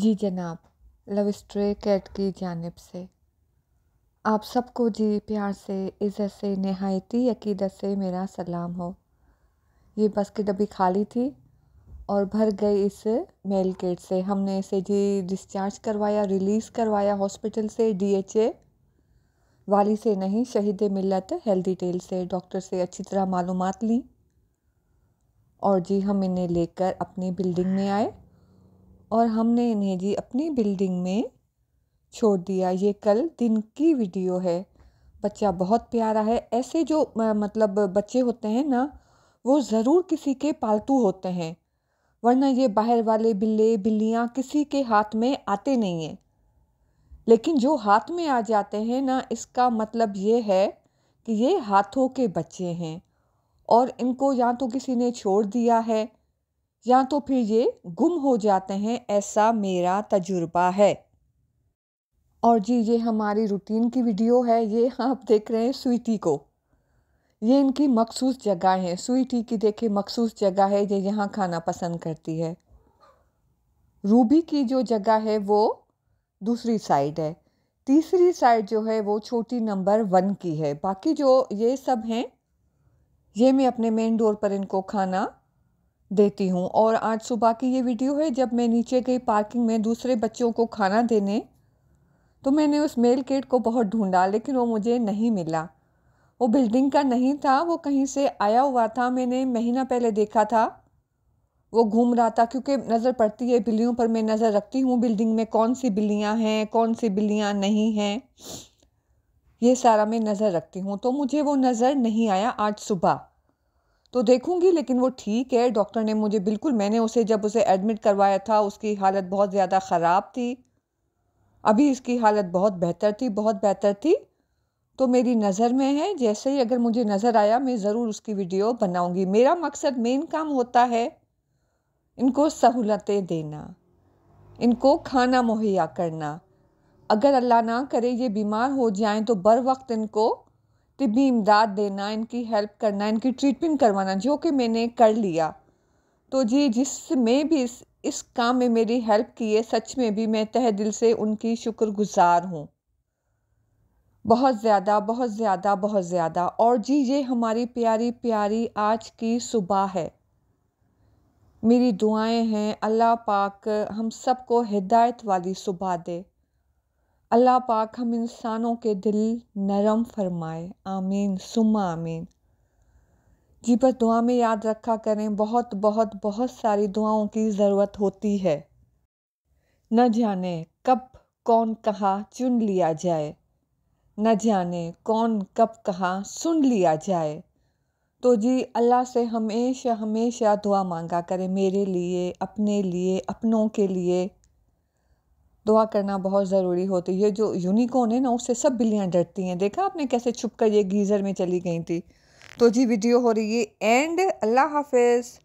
जी जनाब love stray cat की जानब से आप सबको जी प्यार से इज़्ज़त से नहायती अकीदत से मेरा सलाम हो ये बस की डब्बी खाली थी और भर गई इस मेल गेट से हमने इसे जी डिस्चार्ज करवाया रिलीज़ करवाया हॉस्पिटल से डीएचए वाली से नहीं शहीद मिलत हेल्दी टेल से डॉक्टर से अच्छी तरह मालूम ली और जी हम इन्हें लेकर अपनी बिल्डिंग में आए और हमने इन्हें जी अपनी बिल्डिंग में छोड़ दिया ये कल दिन की वीडियो है बच्चा बहुत प्यारा है ऐसे जो मतलब बच्चे होते हैं ना वो ज़रूर किसी के पालतू होते हैं वरना ये बाहर वाले बिल्ले बिल्लियाँ किसी के हाथ में आते नहीं हैं लेकिन जो हाथ में आ जाते हैं ना इसका मतलब ये है कि ये हाथों के बच्चे हैं और इनको या तो किसी ने छोड़ दिया है या तो फिर ये गुम हो जाते हैं ऐसा मेरा तजुर्बा है और जी ये हमारी रूटीन की वीडियो है ये आप देख रहे हैं स्वीटी को ये इनकी मखसूस जगह है स्वीटी की देखे मखसूस जगह है ये यहाँ खाना पसंद करती है रूबी की जो जगह है वो दूसरी साइड है तीसरी साइड जो है वो छोटी नंबर वन की है बाकी जो ये सब हैं ये मैं अपने मेन डोर पर इनको खाना देती हूँ और आज सुबह की ये वीडियो है जब मैं नीचे गई पार्किंग में दूसरे बच्चों को खाना देने तो मैंने उस मेल किट को बहुत ढूंढा लेकिन वो मुझे नहीं मिला वो बिल्डिंग का नहीं था वो कहीं से आया हुआ था मैंने महीना पहले देखा था वो घूम रहा था क्योंकि नज़र पड़ती है बिल्लियों पर मैं नज़र रखती हूँ बिल्डिंग में कौन सी बिल्लियाँ हैं कौन सी बिल्लियाँ नहीं हैं ये सारा मैं नज़र रखती हूँ तो मुझे वो नज़र नहीं आया आज सुबह तो देखूंगी लेकिन वो ठीक है डॉक्टर ने मुझे बिल्कुल मैंने उसे जब उसे एडमिट करवाया था उसकी हालत बहुत ज़्यादा ख़राब थी अभी इसकी हालत बहुत बेहतर थी बहुत बेहतर थी तो मेरी नज़र में है जैसे ही अगर मुझे नज़र आया मैं ज़रूर उसकी वीडियो बनाऊंगी मेरा मकसद मेन काम होता है इनको सहूलतें देना इनको खाना मुहैया करना अगर अल्लाह ना करे ये बीमार हो जाएं तो बर वक्त इनको तबी इमदाद देना इनकी हेल्प करना इनकी ट्रीटमेंट करवाना जो कि मैंने कर लिया तो जी जिसमें भी इस इस काम में मेरी हेल्प की है सच में भी मैं तह दिल से उनकी शुक्रगुजार हूँ बहुत ज़्यादा बहुत ज़्यादा बहुत ज़्यादा और जी ये हमारी प्यारी प्यारी आज की सुबह है मेरी दुआएं हैं अल्लाह पाक हम सबको हिदायत वाली सुबह दे अल्लाह पाक हम इंसानों के दिल नरम फरमाए आमीन सुमा आमीन जी बस दुआ में याद रखा करें बहुत बहुत बहुत सारी दुआओं की ज़रूरत होती है न जाने कब कौन कहा चुन लिया जाए न जाने कौन कब कहा सुन लिया जाए तो जी अल्लाह से हमेशा हमेशा दुआ मांगा करें मेरे लिए अपने लिए अपनों के लिए दुआ करना बहुत ज़रूरी होती है ये जो यूनिकॉर्न है ना उससे सब बिल्लियाँ डरती हैं देखा आपने कैसे छुप कर ये गीज़र में चली गई थी तो जी वीडियो हो रही है एंड अल्लाह हाफिज़